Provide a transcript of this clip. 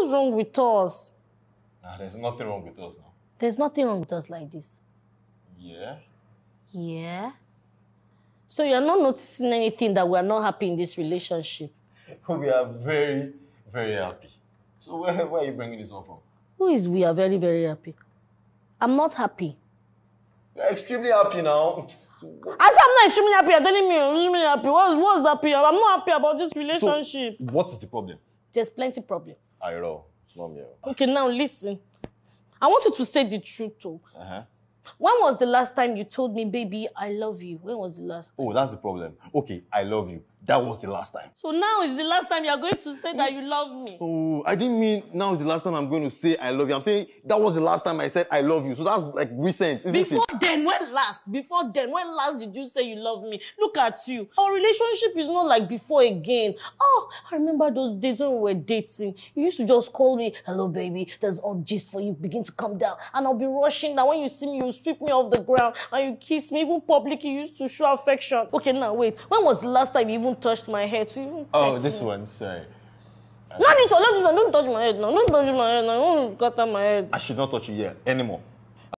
What's wrong with us? Nah, there's nothing wrong with us now. There's nothing wrong with us like this. Yeah. Yeah. So you're not noticing anything that we're not happy in this relationship? We are very, very happy. So where, where are you bringing this up? from? Who is we are very, very happy? I'm not happy. You're extremely happy now. I said I'm not extremely happy. You're telling me I'm extremely happy. What's, what's happy? I'm not happy about this relationship. So, what is the problem? There's plenty problem. Iro, it's not me. Oh. Okay, now listen. I want you to say the truth, though. Uh-huh. When was the last time you told me, baby, I love you? When was the last? Time? Oh, that's the problem. Okay, I love you. That was the last time. So now is the last time you're going to say that you love me. Oh, I didn't mean now is the last time I'm going to say I love you. I'm saying that was the last time I said I love you. So that's like recent, isn't Before it? then, when last? Before then, when last did you say you love me? Look at you. Our relationship is not like before again. Oh, I remember those days when we were dating. You used to just call me, hello baby, there's all gist for you. Begin to come down. And I'll be rushing. Now when you see me, you sweep me off the ground and you kiss me. Even publicly. you used to show affection. Okay, now wait. When was the last time you even even touched my hair to even. Oh, this me. one, sorry. Not this one, not this one. Don't touch my head now. Don't touch my head now. Don't scatter my head. I should not touch you yet anymore.